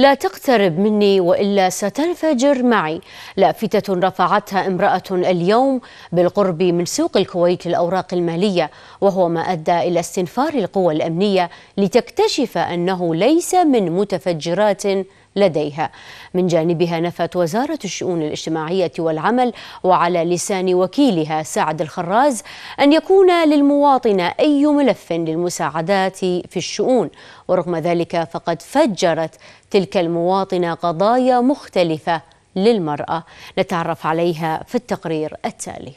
لا تقترب مني والا ستنفجر معي لافته رفعتها امراه اليوم بالقرب من سوق الكويت للاوراق الماليه وهو ما ادى الى استنفار القوى الامنيه لتكتشف انه ليس من متفجرات لديها من جانبها نفت وزارة الشؤون الاجتماعية والعمل وعلى لسان وكيلها سعد الخراز أن يكون للمواطن أي ملف للمساعدات في الشؤون ورغم ذلك فقد فجرت تلك المواطنة قضايا مختلفة للمرأة نتعرف عليها في التقرير التالي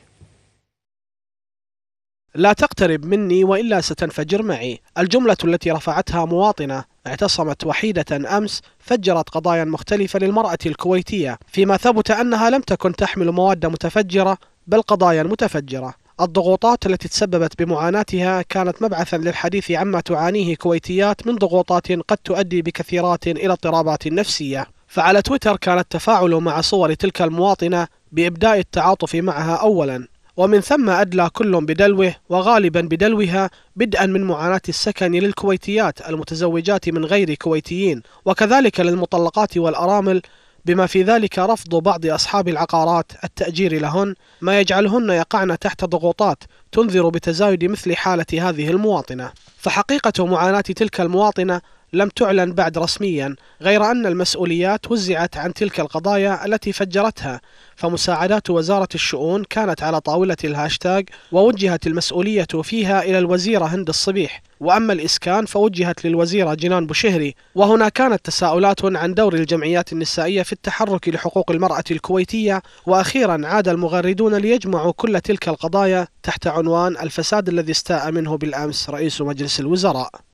لا تقترب مني والا ستنفجر معي، الجملة التي رفعتها مواطنة اعتصمت وحيدة أمس فجرت قضايا مختلفة للمرأة الكويتية فيما ثبت أنها لم تكن تحمل مواد متفجرة بل قضايا متفجرة الضغوطات التي تسببت بمعاناتها كانت مبعثا للحديث عما تعانيه كويتيات من ضغوطات قد تؤدي بكثيرات إلى اضطرابات نفسية فعلى تويتر كان التفاعل مع صور تلك المواطنة بإبداء التعاطف معها أولا ومن ثم أدلى كل بدلوه وغالبا بدلوها بدءا من معاناة السكن للكويتيات المتزوجات من غير كويتيين وكذلك للمطلقات والأرامل بما في ذلك رفض بعض أصحاب العقارات التأجير لهن ما يجعلهن يقعن تحت ضغوطات تنذر بتزايد مثل حالة هذه المواطنة فحقيقة معاناة تلك المواطنة لم تعلن بعد رسميا غير أن المسؤوليات وزعت عن تلك القضايا التي فجرتها فمساعدات وزارة الشؤون كانت على طاولة الهاشتاج ووجهت المسؤولية فيها إلى الوزيرة هند الصبيح وأما الإسكان فوجهت للوزيرة جنان بوشهري وهنا كانت تساؤلات عن دور الجمعيات النسائية في التحرك لحقوق المرأة الكويتية وأخيرا عاد المغردون ليجمعوا كل تلك القضايا تحت عنوان الفساد الذي استاء منه بالأمس رئيس مجلس الوزراء